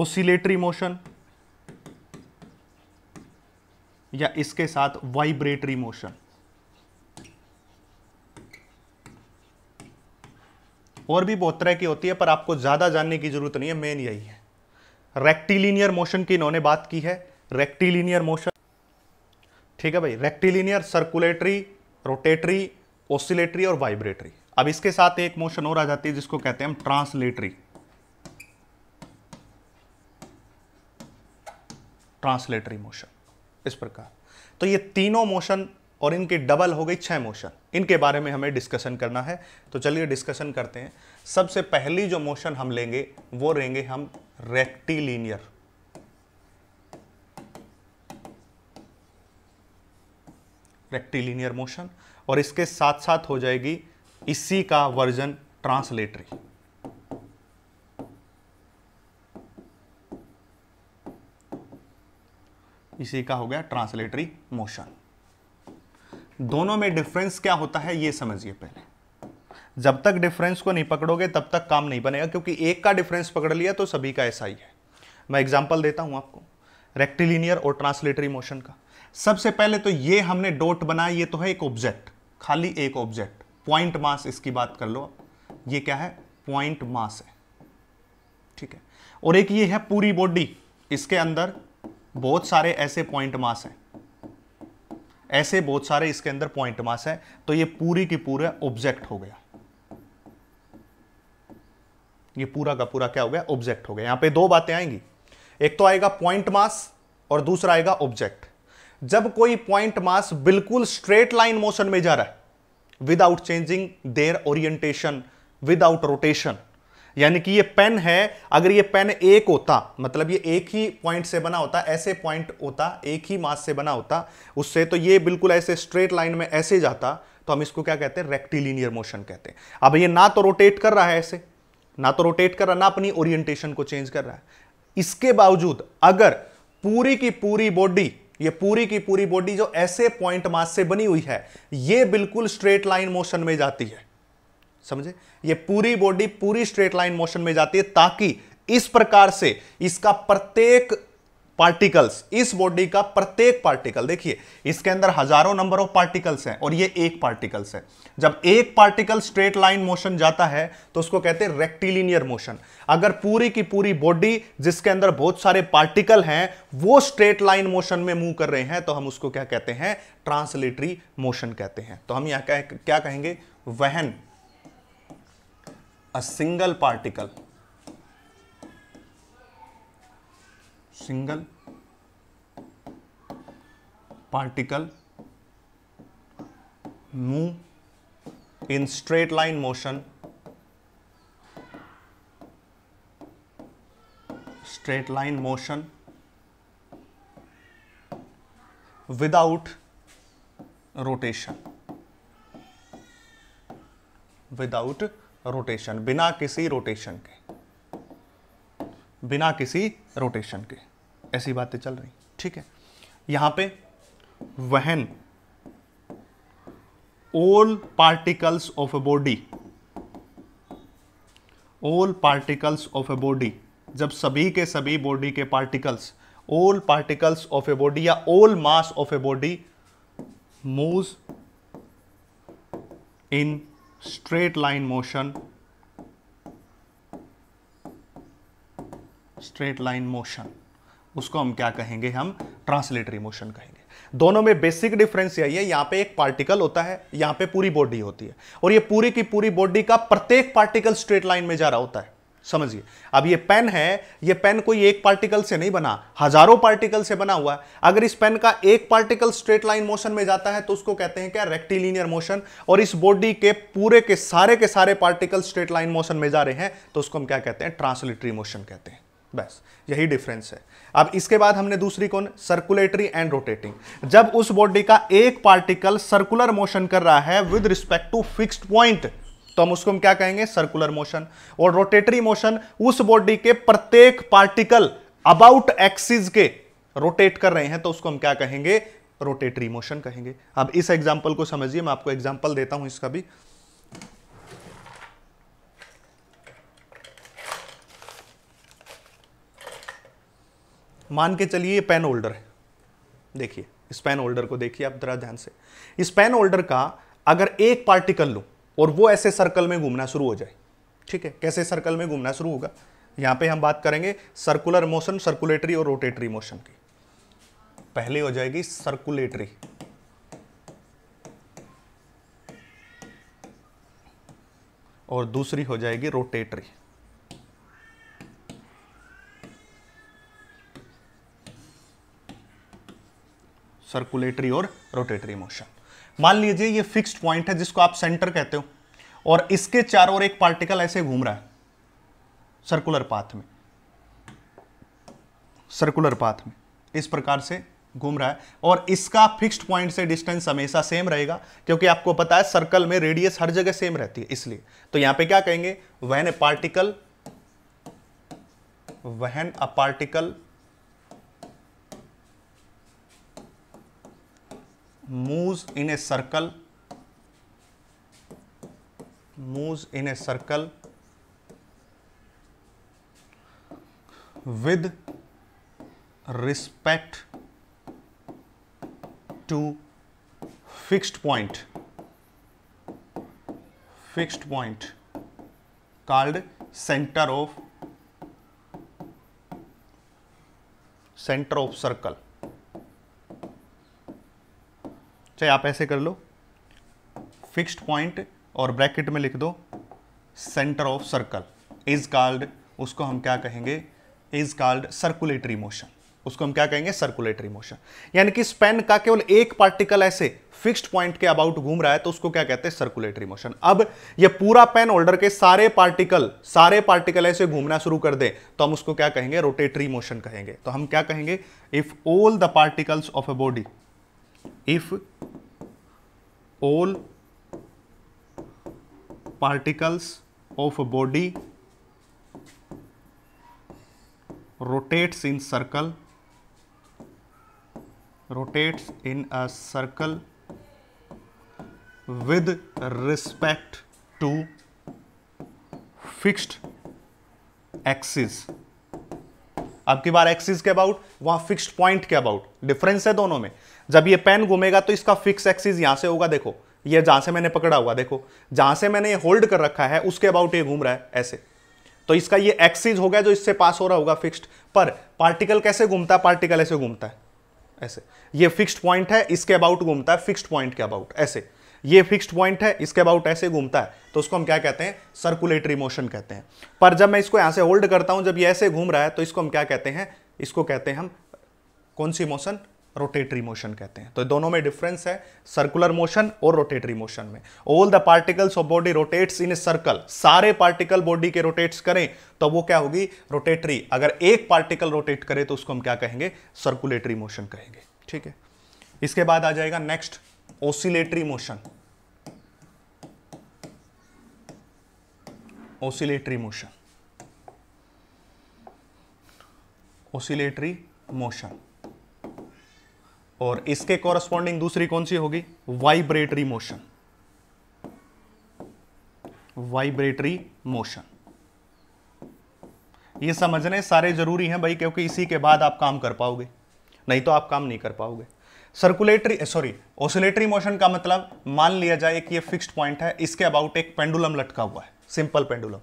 ओसिलेटरी मोशन या इसके साथ वाइब्रेटरी मोशन और भी बहुत तरह की होती है पर आपको ज़्यादा जानने की ज़रूरत नहीं है मेन यही है रेक्टिलीनियर मोशन की इन्होंने बात की है रेक्टिलीनियर मोशन ठीक है भाई रेक्टिलीनियर सर्कुलेटरी रोटेटरी ओसिलेटरी और वाइब्रेटरी अब इसके साथ एक मोशन और आ जाती है जिसको कहते हैं हम ट्रांसलेटरी ट्रांसलेटरी मोशन इस प्रकार तो ये तीनों मोशन और इनकी डबल हो गई छह मोशन इनके बारे में हमें डिस्कशन करना है तो चलिए डिस्कशन करते हैं सबसे पहली जो मोशन हम लेंगे वो लेंगे हम रेक्टिलीनियर रेक्टिलीनियर मोशन और इसके साथ साथ हो जाएगी इसी का वर्जन ट्रांसलेटरी इसी का हो गया ट्रांसलेटरी मोशन दोनों में डिफरेंस क्या होता है ये समझिए पहले जब तक डिफरेंस को नहीं पकड़ोगे तब तक काम नहीं बनेगा क्योंकि एक का डिफरेंस पकड़ लिया तो सभी का ऐसा ही है मैं एग्जाम्पल देता हूं आपको रेक्टिलीनियर और ट्रांसलेटरी मोशन का सबसे पहले तो ये हमने डोट बनाया ये तो है एक ऑब्जेक्ट खाली एक ऑब्जेक्ट पॉइंट मास इसकी बात कर लो ये क्या है पॉइंट मास है ठीक है और एक ये है पूरी बॉडी इसके अंदर बहुत सारे ऐसे पॉइंट मास हैं ऐसे बहुत सारे इसके अंदर पॉइंट मास है तो ये पूरी की पूरा ऑब्जेक्ट हो गया ये पूरा का पूरा क्या हो गया ऑब्जेक्ट हो गया यहां पे दो बातें आएंगी एक तो आएगा पॉइंट मास और दूसरा आएगा ऑब्जेक्ट जब कोई पॉइंट मास बिल्कुल स्ट्रेट लाइन मोशन में जा रहा है without changing their orientation without rotation यानी कि ये पेन है अगर ये पेन एक होता मतलब ये एक ही पॉइंट से बना होता ऐसे पॉइंट होता एक ही मास से बना होता उससे तो ये बिल्कुल ऐसे स्ट्रेट लाइन में ऐसे जाता तो हम इसको क्या कहते हैं रेक्टिलीनियर मोशन कहते हैं अब ये ना तो रोटेट कर रहा है ऐसे ना तो रोटेट कर रहा ना अपनी ओरिएंटेशन को चेंज कर रहा है इसके बावजूद अगर पूरी की पूरी बॉडी ये पूरी की पूरी बॉडी जो ऐसे पॉइंट मास से बनी हुई है ये बिल्कुल स्ट्रेट लाइन मोशन में जाती है समझे ये पूरी बॉडी पूरी स्ट्रेट लाइन मोशन में जाती है ताकि इस प्रकार से इसका प्रत्येक पार्टिकल्स इस बॉडी का प्रत्येक पार्टिकल देखिए इसके अंदर हजारों नंबर ऑफ पार्टिकल्स हैं और ये एक पार्टिकल्स है जब एक पार्टिकल स्ट्रेट लाइन मोशन जाता है तो उसको कहते हैं रेक्टिलिनियर मोशन अगर पूरी की पूरी बॉडी जिसके अंदर बहुत सारे पार्टिकल हैं वो स्ट्रेट लाइन मोशन में मूव कर रहे हैं तो हम उसको क्या कहते हैं ट्रांसलेटरी मोशन कहते हैं तो हम यहाँ क्या कहेंगे वहन a single particle single particle move in straight line motion straight line motion without rotation without rotation बिना किसी रोटेशन के बिना किसी रोटेशन के ऐसी बातें चल रही ठीक है यहां पे when all particles of a body all particles of a body जब सभी के सभी बॉडी के पार्टिकल्स ओल पार्टिकल्स ऑफ ए बॉडी या all mass of a body move in straight line motion straight line motion उसको हम क्या कहेंगे हम ट्रांसलेटरी मोशन कहेंगे दोनों में बेसिक डिफरेंस यही है यहां पे एक पार्टिकल होता है यहां पे पूरी बॉडी होती है और ये पूरी की पूरी बॉडी का प्रत्येक पार्टिकल स्ट्रेट लाइन में जा रहा होता है समझिए अब ये पेन है ये पेन कोई एक पार्टिकल से नहीं बना हजारों पार्टिकल से बना हुआ है अगर इस पेन का एक पार्टिकल स्ट्रेट लाइन मोशन में जाता है तो उसको कहते हैं क्या रेक्टिलीनियर मोशन और इस बॉडी के पूरे के सारे के सारे पार्टिकल स्ट्रेट लाइन मोशन में जा रहे हैं तो उसको हम क्या कहते हैं ट्रांसलेटरी मोशन कहते हैं बस यही डिफरेंस है अब इसके बाद हमने दूसरी कौन सर्कुलेटरी एंड रोटेटिंग जब उस बॉडी का एक पार्टिकल सर्कुलर मोशन कर रहा है with respect to fixed point तो हम उसको हम क्या कहेंगे सर्कुलर मोशन और रोटेटरी मोशन उस बॉडी के प्रत्येक पार्टिकल अबाउट एक्सिस के रोटेट कर रहे हैं तो उसको हम क्या कहेंगे रोटेटरी मोशन कहेंगे अब इस एग्जाम्पल को समझिए मैं आपको एग्जाम्पल देता हूं इसका भी मान के चलिए पेन होल्डर है देखिए इस पेन होल्डर को देखिए आप जरा ध्यान से इस पेन होल्डर का अगर एक पार्टिकल लू और वो ऐसे सर्कल में घूमना शुरू हो जाए ठीक है कैसे सर्कल में घूमना शुरू होगा यहाँ पे हम बात करेंगे सर्कुलर मोशन सर्कुलेटरी और रोटेटरी मोशन की पहले हो जाएगी सर्कुलेटरी और दूसरी हो जाएगी रोटेटरी सर्कुलेटरी और रोटेटरी मोशन मान लीजिए ये फिक्स्ड पॉइंट है जिसको आप सेंटर कहते हो और इसके चारों ओर एक पार्टिकल ऐसे घूम रहा है सर्कुलर पाथ में सर्कुलर पाथ में इस प्रकार से घूम रहा है और इसका फिक्स्ड पॉइंट से डिस्टेंस हमेशा सेम रहेगा क्योंकि आपको पता है सर्कल में रेडियस हर जगह सेम रहती है इसलिए तो यहां पे क्या कहेंगे वहन a particle when a particle moves in a circle moves in a circle with respect to fixed point fixed point called center of center of circle चाहे आप ऐसे कर लो फिक्स्ड पॉइंट और ब्रैकेट में लिख दो centre of circle is called उसको हम क्या कहेंगे इज कॉल्ड सर्कुलेटरी मोशन उसको हम क्या कहेंगे सर्कुलेटरी मोशन यानी कि स्पेन का केवल एक पार्टिकल ऐसे फिक्स्ड पॉइंट के अबाउट घूम रहा है तो उसको क्या कहते हैं सर्कुलेटरी मोशन अब ये पूरा पेन होल्डर के सारे पार्टिकल सारे पार्टिकल ऐसे घूमना शुरू कर दे तो हम उसको क्या कहेंगे रोटेटरी मोशन कहेंगे तो हम क्या कहेंगे if all the particles of a body if all particles of a body rotates in circle rotates in a circle with respect to fixed axis अब की बार एक्सिस के अबाउट वहां फिक्स्ड पॉइंट के अबाउट डिफरेंस है दोनों में जब ये पेन घूमेगा तो इसका फिक्स एक्सिस यहां से होगा देखो ये जहां से मैंने पकड़ा हुआ देखो जहां से मैंने ये होल्ड कर रखा है उसके अबाउट ये घूम रहा है ऐसे तो इसका ये एक्सिस हो गया जो इससे पास हो रहा होगा फिक्स्ड पर पार्टिकल कैसे घूमता है पार्टिकल ऐसे घूमता है ऐसे ये फिक्स्ड पॉइंट है इसके अबाउट घूमता है फिक्स्ड पॉइंट के अबाउट ऐसे ये फिक्स्ड पॉइंट है इसके अबाउट ऐसे घूमता है तो उसको हम क्या कहते हैं सर्कुलेटरी मोशन कहते हैं पर जब मैं इसको यहाँ से होल्ड करता हूँ जब ये ऐसे घूम रहा है तो इसको हम क्या कहते हैं इसको कहते हैं हम कौन सी मोशन रोटेटरी मोशन कहते हैं तो दोनों में डिफरेंस है सर्कुलर मोशन और रोटेटरी मोशन में all the particles of body rotates in a circle सारे पार्टिकल बॉडी के रोटेट्स करें तो वो क्या होगी रोटेटरी अगर एक पार्टिकल रोटेट करे तो उसको हम क्या कहेंगे सर्कुलेटरी मोशन कहेंगे ठीक है इसके बाद आ जाएगा next oscillatory motion oscillatory motion oscillatory motion और इसके कॉरस्पॉन्डिंग दूसरी कौन सी होगी वाइब्रेटरी मोशन वाइब्रेटरी मोशन ये समझने सारे जरूरी हैं भाई क्योंकि इसी के बाद आप काम कर पाओगे नहीं तो आप काम नहीं कर पाओगे सर्कुलेटरी सॉरी ऑसिलेटरी मोशन का मतलब मान लिया जाए कि ये फिक्स्ड पॉइंट है इसके अबाउट एक पेंडुलम लटका हुआ है सिंपल पेंडुलम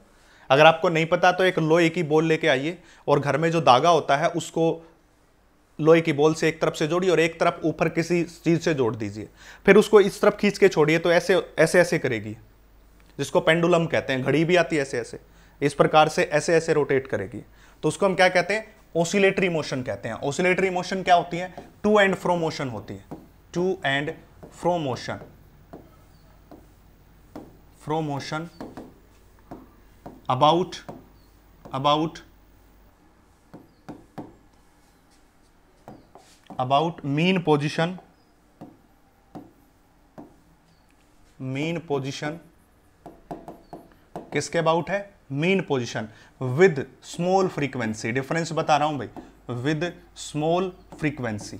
अगर आपको नहीं पता तो एक लोहे की बोल लेके आइए और घर में जो धागा होता है उसको लोहे की बोल से एक तरफ से जोड़िए और एक तरफ ऊपर किसी चीज़ से जोड़ दीजिए फिर उसको इस तरफ खींच के छोड़िए तो ऐसे ऐसे ऐसे करेगी जिसको पेंडुलम कहते हैं घड़ी भी आती है ऐसे ऐसे इस प्रकार से ऐसे ऐसे रोटेट करेगी तो उसको हम क्या कहते हैं ओसिलेटरी मोशन कहते हैं ओसिलेटरी मोशन क्या होती है टू एंड फ्रो मोशन होती है to and fro motion fro motion about about about mean position mean position किसके अबाउट है mean position with small frequency difference बता रहा हूं भाई with small frequency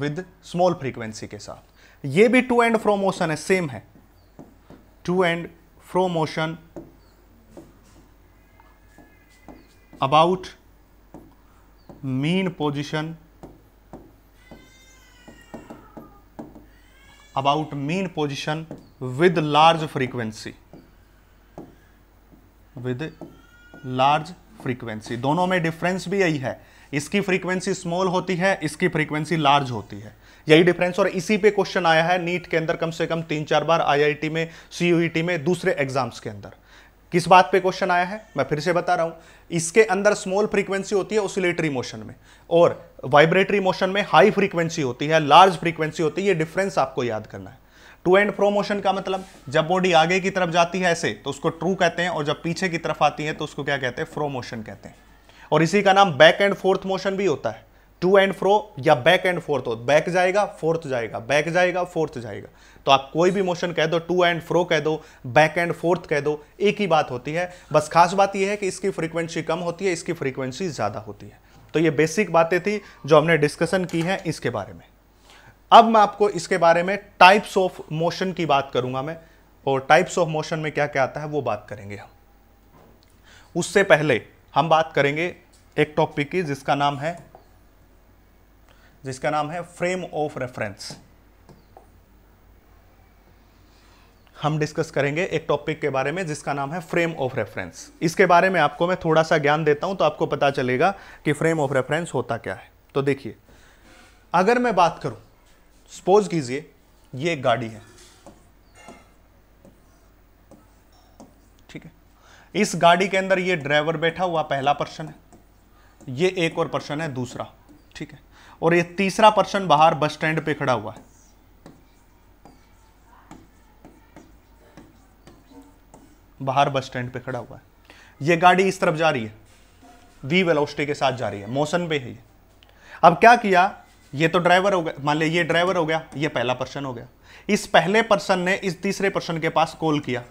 with small frequency के साथ ये भी टू एंड फ्रो मोशन है सेम है to and fro motion about mean position about mean position with large frequency with large frequency दोनों में डिफरेंस भी यही है इसकी फ्रीक्वेंसी स्मॉल होती है इसकी फ्रीक्वेंसी लार्ज होती है यही डिफरेंस और इसी पे क्वेश्चन आया है नीट के अंदर कम से कम तीन चार बार आईआईटी में सीयूईटी e में दूसरे एग्जाम्स के अंदर किस बात पे क्वेश्चन आया है मैं फिर से बता रहा हूँ इसके अंदर स्मॉल फ्रीक्वेंसी होती है ओसिलेटरी मोशन में और वाइब्रेटरी मोशन में हाई फ्रीक्वेंसी होती है लार्ज फ्रीक्वेंसी होती है ये डिफरेंस आपको याद करना है टू एंड फ्रो मोशन का मतलब जब बॉडी आगे की तरफ जाती है ऐसे तो उसको ट्रू कहते हैं और जब पीछे की तरफ आती है तो उसको क्या कहते हैं फ्रो मोशन कहते हैं और इसी का नाम बैक एंड फोर्थ मोशन भी होता है टू एंड फ्रो या बैक एंड फोर्थ हो बैक जाएगा फोर्थ जाएगा बैक जाएगा फोर्थ जाएगा तो आप कोई भी मोशन कह दो टू एंड फ्रो कह दो बैक एंड फोर्थ कह दो एक ही बात होती है बस खास बात यह है कि इसकी फ्रीक्वेंसी कम होती है इसकी फ्रीक्वेंसी ज़्यादा होती है तो ये बेसिक बातें थी जो हमने डिस्कशन की हैं इसके बारे में अब मैं आपको इसके बारे में टाइप्स ऑफ मोशन की बात करूंगा मैं और टाइप्स ऑफ मोशन में क्या क्या आता है वो बात करेंगे हम उससे पहले हम बात करेंगे एक टॉपिक की जिसका नाम है जिसका नाम है फ्रेम ऑफ रेफरेंस हम डिस्कस करेंगे एक टॉपिक के बारे में जिसका नाम है फ्रेम ऑफ रेफरेंस इसके बारे में आपको मैं थोड़ा सा ज्ञान देता हूं तो आपको पता चलेगा कि फ्रेम ऑफ रेफरेंस होता क्या है तो देखिए अगर मैं बात करूं सपोज कीजिए ये एक गाड़ी है इस गाड़ी के अंदर ये ड्राइवर बैठा हुआ पहला पर्सन है ये एक और पर्सन है दूसरा ठीक है और ये तीसरा पर्सन बाहर बस स्टैंड पे खड़ा हुआ है बाहर बस स्टैंड पे खड़ा हुआ है ये गाड़ी इस तरफ जा रही है वी वेलोस्टी के साथ जा रही है मोशन पे है ये अब क्या किया ये तो ड्राइवर हो गया मान लिया ये ड्राइवर हो गया ये पहला पर्सन हो गया इस पहले पर्सन ने इस तीसरे पर्सन के पास कॉल किया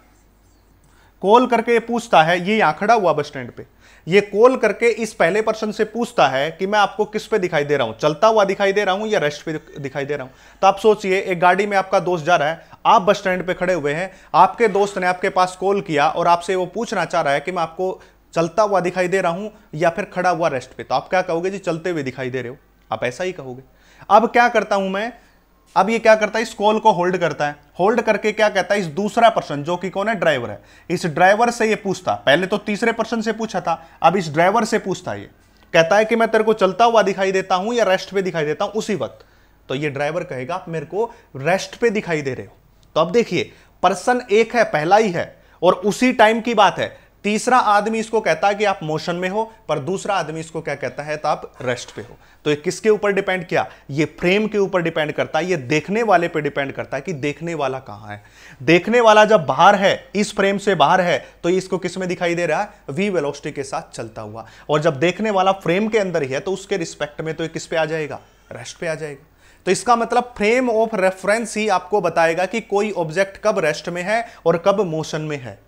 कॉल करके ये पूछता है ये यहां खड़ा हुआ बस स्टैंड पे ये कॉल करके इस पहले पर्सन से पूछता है कि मैं आपको किस पे दिखाई दे रहा हूं चलता हुआ दिखाई दे रहा हूं या रेस्ट पे दिखाई दे रहा हूं तो आप सोचिए एक गाड़ी में आपका दोस्त जा रहा है आप बस स्टैंड पे खड़े हुए हैं आपके दोस्त ने आपके पास कॉल किया और आपसे वो पूछना चाह रहा है कि मैं आपको चलता हुआ दिखाई दे रहा हूं या फिर खड़ा हुआ रेस्ट पे तो आप क्या कहोगे जी चलते हुए दिखाई दे रहे हो आप ऐसा ही कहोगे अब क्या करता हूं मैं अब ये क्या करता है इस कॉल को होल्ड करता है होल्ड करके क्या कहता है इस दूसरा पर्सन जो कि कौन है ड्राइवर है इस ड्राइवर से ये पूछता पहले तो तीसरे पर्सन से पूछा था अब इस ड्राइवर से पूछता ये कहता है कि मैं तेरे को चलता हुआ दिखाई देता हूं या रेस्ट पे दिखाई देता हूं उसी वक्त तो ये ड्राइवर कहेगा आप मेरे को रेस्ट पे दिखाई दे रहे हो तो अब देखिए पर्सन एक है पहला ही है और उसी टाइम की बात है तीसरा आदमी इसको कहता है कि आप मोशन में हो पर दूसरा आदमी इसको क्या कहता है तो आप रेस्ट पे हो तो ये किसके ऊपर डिपेंड किया ये फ्रेम के ऊपर डिपेंड करता है ये देखने वाले पे डिपेंड करता है कि देखने वाला कहां है देखने वाला जब बाहर है इस फ्रेम से बाहर है तो इसको किस में दिखाई दे रहा है वी वेलोस्टी के साथ चलता हुआ और जब देखने वाला फ्रेम के अंदर ही है तो उसके रिस्पेक्ट में तो ये किस पे आ जाएगा रेस्ट पे आ जाएगा तो इसका मतलब फ्रेम ऑफ रेफरेंस ही आपको बताएगा कि कोई ऑब्जेक्ट कब रेस्ट में है और कब मोशन में है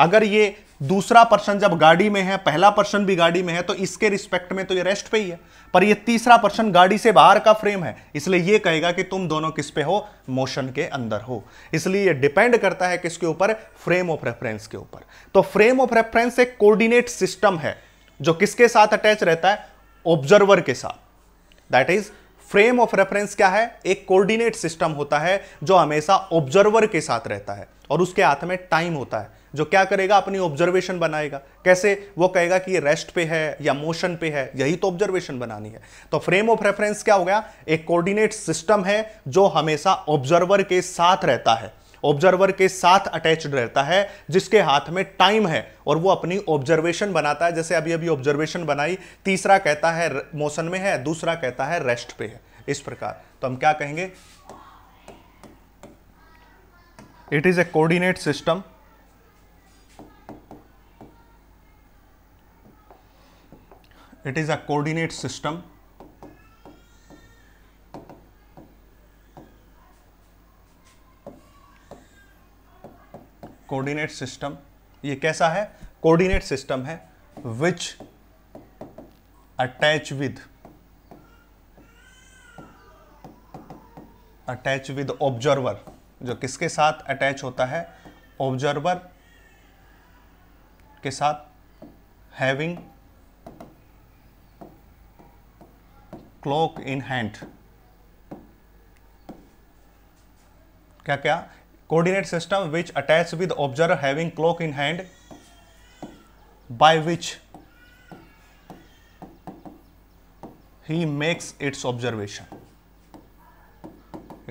अगर ये दूसरा पर्सन जब गाड़ी में है पहला पर्सन भी गाड़ी में है तो इसके रिस्पेक्ट में तो ये रेस्ट पे ही है पर ये तीसरा पर्सन गाड़ी से बाहर का फ्रेम है इसलिए ये कहेगा कि तुम दोनों किस पे हो मोशन के अंदर हो इसलिए ये डिपेंड करता है किसके ऊपर फ्रेम ऑफ रेफरेंस के ऊपर तो फ्रेम ऑफ रेफरेंस एक कोर्डिनेट सिस्टम है जो किसके साथ अटैच रहता है ऑब्जर्वर के साथ that is frame of reference क्या है एक कोऑर्डिनेट सिस्टम होता है जो हमेशा ऑब्जर्वर के साथ रहता है और उसके हाथ में टाइम होता है जो क्या करेगा अपनी ऑब्जर्वेशन बनाएगा कैसे वो कहेगा कि ये रेस्ट पे है या मोशन पे है यही तो ऑब्जर्वेशन बनानी है तो फ्रेम ऑफ रेफरेंस क्या हो गया एक कोऑर्डिनेट सिस्टम है जो हमेशा ऑब्जर्वर के साथ रहता है ऑब्जर्वर के साथ अटैच्ड रहता है जिसके हाथ में टाइम है और वो अपनी ऑब्जर्वेशन बनाता है जैसे अभी अभी ऑब्जर्वेशन बनाई तीसरा कहता है मोशन में है दूसरा कहता है रेस्ट पे है इस प्रकार तो हम क्या कहेंगे it is a coordinate system it is a coordinate system coordinate system ये कैसा है कोऑर्डिनेट सिस्टम है which attach with attach with observer जो किसके साथ अटैच होता है ऑब्जर्वर के साथ हैविंग क्लॉक इन हैंड क्या क्या coordinate system which attach with observer having clock in hand by which he makes its observation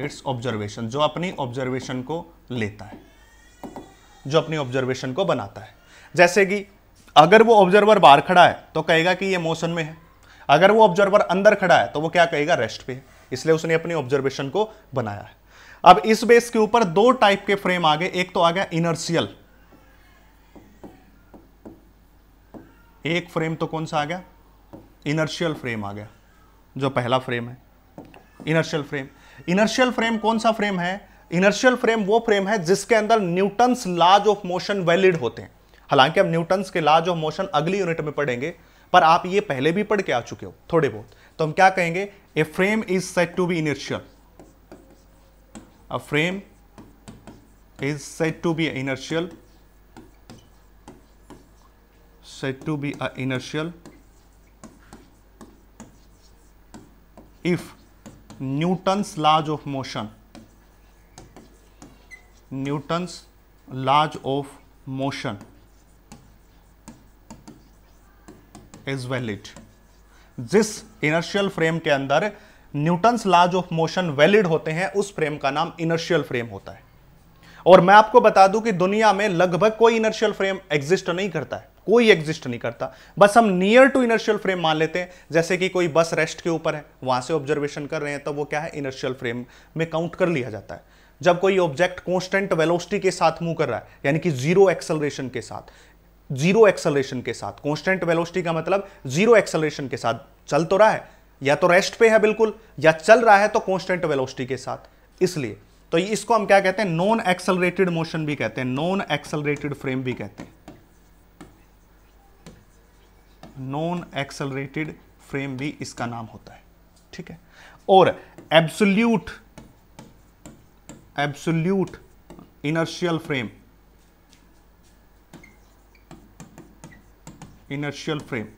its observation जो अपनी ऑब्जर्वेशन को लेता है जो अपनी ऑब्जर्वेशन को बनाता है जैसे कि अगर वो ऑब्जर्वर बाहर खड़ा है तो कहेगा कि ये मोशन में है अगर वो ऑब्जर्वर अंदर खड़ा है तो वो क्या कहेगा रेस्ट पे इसलिए उसने अपनी ऑब्जर्वेशन को बनाया है अब इस बेस के ऊपर दो टाइप के फ्रेम आ गए एक तो आ गया इनर्सियल एक फ्रेम तो कौन सा आ गया इनर्शियल फ्रेम आ गया जो पहला फ्रेम है इनर्शियल फ्रेम इनर्शियल फ्रेम कौन सा फ्रेम है इनर्शियल फ्रेम वो फ्रेम है जिसके अंदर Newton's laws of motion valid होते हैं हालांकि अब न्यूटन्स के लाज ऑफ मोशन अगली यूनिट में पढ़ेंगे पर आप ये पहले भी पढ़ के आ चुके हो थोड़े बहुत तो हम क्या कहेंगे a frame is set to be inertial a frame is set to be inertial set to be a inertial if Newton's laws of motion Newton's laws of motion is valid जिस इनर्शियल फ्रेम के अंदर Newton's laws of motion valid होते हैं उस frame का नाम inertial frame होता है और मैं आपको बता दूं कि दुनिया में लगभग कोई इनर्शियल फ्रेम एग्जिस्ट नहीं करता है कोई एग्जिस्ट नहीं करता बस हम नियर टू इनर्शियल फ्रेम मान लेते हैं जैसे कि कोई बस रेस्ट के ऊपर है वहां से ऑब्जर्वेशन कर रहे हैं तो वो क्या है इनर्शियल फ्रेम में काउंट कर लिया जाता है जब कोई ऑब्जेक्ट कॉन्स्टेंट वेलोसिटी के साथ मूव कर रहा है यानी कि जीरो एक्सलरेशन के साथ जीरो एक्सलेशन के साथ कॉन्स्टेंट वेलोसिटी का मतलब जीरो एक्सलेशन के साथ चल तो रहा है या तो रेस्ट पे है बिल्कुल या चल रहा है तो कॉन्स्टेंट वेलोसिटी के साथ इसलिए तो इसको हम क्या कहते हैं नॉन एक्सलरेटेड मोशन भी कहते हैं नॉन एक्सलरेटेड फ्रेम भी कहते हैं नॉन एक्सलरेटेड फ्रेम भी इसका नाम होता है ठीक है और absolute absolute inertial frame inertial frame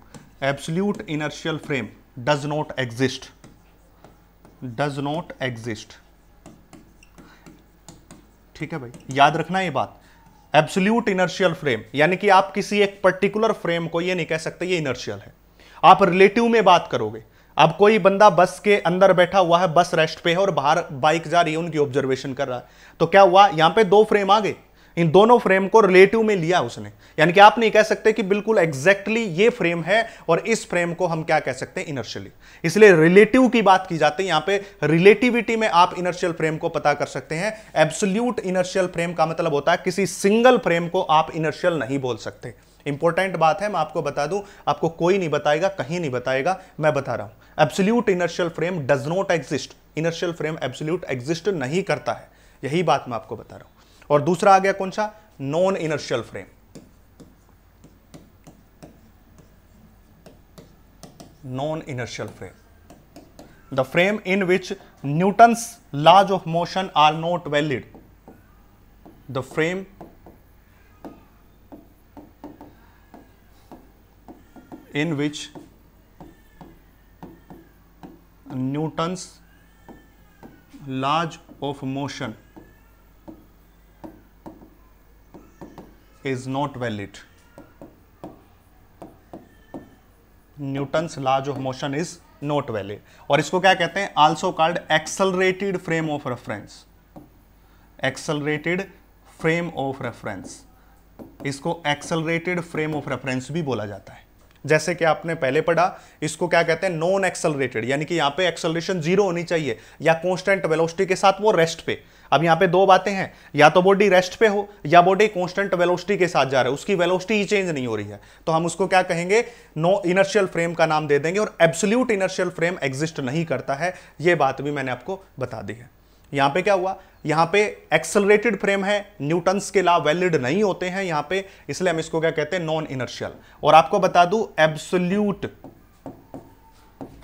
absolute inertial frame does not exist does not exist ठीक है भाई याद रखना ये बात एब्सोल्यूट इनर्शियल फ्रेम यानी कि आप किसी एक पर्टिकुलर फ्रेम को ये नहीं कह सकते ये इनर्शियल है आप रिलेटिव में बात करोगे अब कोई बंदा बस के अंदर बैठा हुआ है बस रेस्ट पे है और बाहर बाइक जा रही है उनकी ऑब्जर्वेशन कर रहा है तो क्या हुआ यहां पे दो फ्रेम आ गए इन दोनों फ्रेम को रिलेटिव में लिया उसने यानी कि आप नहीं कह सकते कि बिल्कुल एग्जैक्टली exactly ये फ्रेम है और इस फ्रेम को हम क्या कह सकते हैं इनर्शियली इसलिए रिलेटिव की बात की जाती है यहां पे रिलेटिविटी में आप इनर्शियल फ्रेम को पता कर सकते हैं एब्सोल्यूट इनर्शियल फ्रेम का मतलब होता है किसी सिंगल फ्रेम को आप इनर्शियल नहीं बोल सकते इंपॉर्टेंट बात है मैं आपको बता दूं आपको कोई नहीं बताएगा कहीं नहीं बताएगा मैं बता रहा हूं absolute inertial frame does not exist inertial frame absolute exist नहीं करता है यही बात मैं आपको बता रहा हूं और दूसरा आ गया कौन सा non inertial frame non inertial frame the frame in which Newton's laws of motion are not valid the frame in which Newton's laws of motion is not valid Newton's laws of motion is not valid और इसको क्या कहते हैं also called accelerated frame of reference accelerated frame of reference इसको accelerated frame of reference भी बोला जाता है जैसे कि आपने पहले पढ़ा इसको क्या कहते हैं नॉन एक्सलरेटेड यानी कि यहां पे एक्सलरेशन जीरो होनी चाहिए या कॉन्स्टेंट वेलोसिटी के साथ वो रेस्ट पे अब यहाँ पे दो बातें हैं या तो बॉडी रेस्ट पे हो या बॉडी कॉन्स्टेंट वेलोसिटी के साथ जा रहा है उसकी वेलोसिटी ही चेंज नहीं हो रही है तो हम उसको क्या कहेंगे नो इनर्शियल फ्रेम का नाम दे देंगे और एब्सोल्यूट इनर्शियल फ्रेम एग्जिस्ट नहीं करता है ये बात भी मैंने आपको बता दी है यहाँ पे क्या हुआ यहाँ पे एक्सलरेटेड फ्रेम है न्यूटन्स के ला वैलिड नहीं होते हैं यहाँ पे इसलिए हम इसको क्या कहते हैं नॉन इनर्शियल और आपको बता दू absolute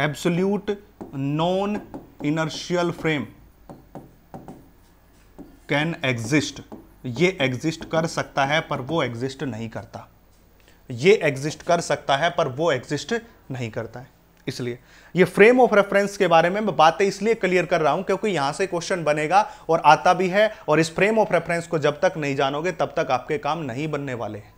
absolute non inertial frame can exist ये एग्जिस्ट कर सकता है पर वो एग्जिस्ट नहीं करता ये एग्जिस्ट कर सकता है पर वो एग्जिस्ट नहीं करता है इसलिए ये फ्रेम ऑफ रेफरेंस के बारे में मैं बातें इसलिए क्लियर कर रहा हूं क्योंकि यहां से क्वेश्चन बनेगा और आता भी है और इस फ्रेम ऑफ रेफरेंस को जब तक नहीं जानोगे तब तक आपके काम नहीं बनने वाले हैं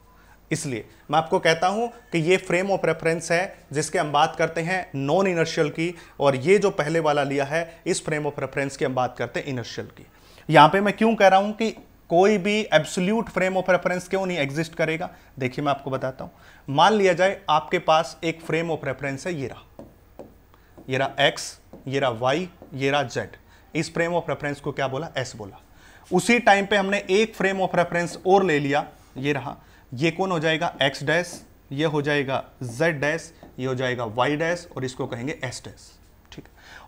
इसलिए मैं आपको कहता हूं कि ये फ्रेम ऑफ रेफरेंस है जिसके हम बात करते हैं नॉन इनर्शियल की और ये जो पहले वाला लिया है इस फ्रेम ऑफ रेफरेंस की हम बात करते हैं इनर्शियल की यहां पे मैं क्यों कह रहा हूं कि कोई भी एब्सोल्यूट फ्रेम ऑफ रेफरेंस क्यों नहीं एग्जिस्ट करेगा देखिए मैं आपको बताता हूं मान लिया जाए आपके पास एक फ्रेम ऑफ रेफरेंस है ये रहा ये रहा एक्स ये रहा वाई ये रहा जेड इस फ्रेम ऑफ रेफरेंस को क्या बोला एस बोला उसी टाइम पे हमने एक फ्रेम ऑफ रेफरेंस और ले लिया ये रहा ये कौन हो जाएगा एक्स डैश ये हो जाएगा जेड डैश ये हो जाएगा वाई डैश और इसको कहेंगे एस डैश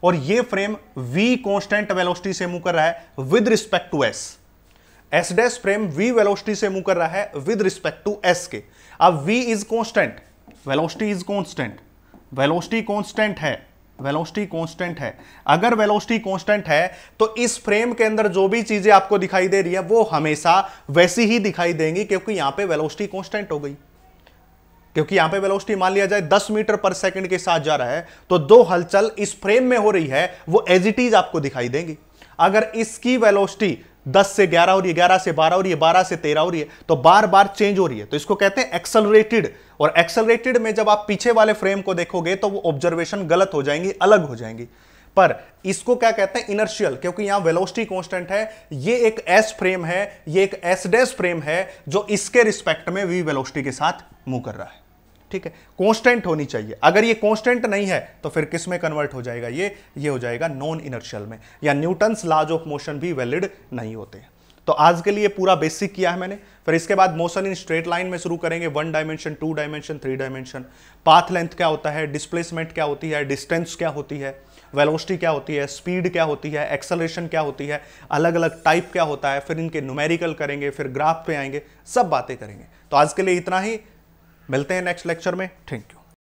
और ये फ्रेम v कांस्टेंट वेलोसिटी से मूव कर रहा है with respect to s S dash frame v velocity से मूव कर रहा है विद रिस्पेक्ट टू s के अब v is constant velocity is constant velocity constant है वेलोसिटी कांस्टेंट है अगर वेलोसिटी कांस्टेंट है तो इस फ्रेम के अंदर जो भी चीजें आपको दिखाई दे रही है वो हमेशा वैसी ही दिखाई देंगी क्योंकि यहां पे वेलोसिटी कांस्टेंट हो गई क्योंकि यहां पे वेलोसिटी मान लिया जाए 10 मीटर पर सेकंड के साथ जा रहा है तो दो हलचल इस फ्रेम में हो रही है वो एज इट इज आपको दिखाई देंगी अगर इसकी वेलोसिटी 10 से 11 हो रही है 11 से 12 हो रही है 12 से 13 हो रही है तो बार बार चेंज हो रही है तो इसको कहते हैं एक्सलरेटेड और एक्सलरेटेड में जब आप पीछे वाले फ्रेम को देखोगे तो वो ऑब्जर्वेशन गलत हो जाएंगी अलग हो जाएंगी पर इसको क्या कहते हैं इनर्शियल क्योंकि यहां वेलोसिटी कांस्टेंट है ये एक एस फ्रेम है ये एक एस डैश फ्रेम है जो इसके रिस्पेक्ट में वी वेलोसिटी के साथ मूव कर रहा है ठीक है कांस्टेंट होनी चाहिए अगर ये कांस्टेंट नहीं है तो फिर किस में कन्वर्ट हो जाएगा ये ये हो जाएगा नॉन इनर्शियल में या न्यूटन्स लाज ऑफ मोशन भी वैलिड नहीं होते तो आज के लिए पूरा बेसिक किया है मैंने फिर इसके बाद मोशन इन स्ट्रेट लाइन में शुरू करेंगे one dimension two dimension three dimension path length क्या होता है डिस्प्लेसमेंट क्या होती है डिस्टेंस क्या होती है वेलोसिटी क्या होती है स्पीड क्या होती है एक्सलेशन क्या होती है अलग अलग टाइप क्या होता है फिर इनके न्यूमेरिकल करेंगे फिर ग्राफ पे आएंगे सब बातें करेंगे तो आज के लिए इतना ही मिलते हैं नेक्स्ट लेक्चर में थैंक यू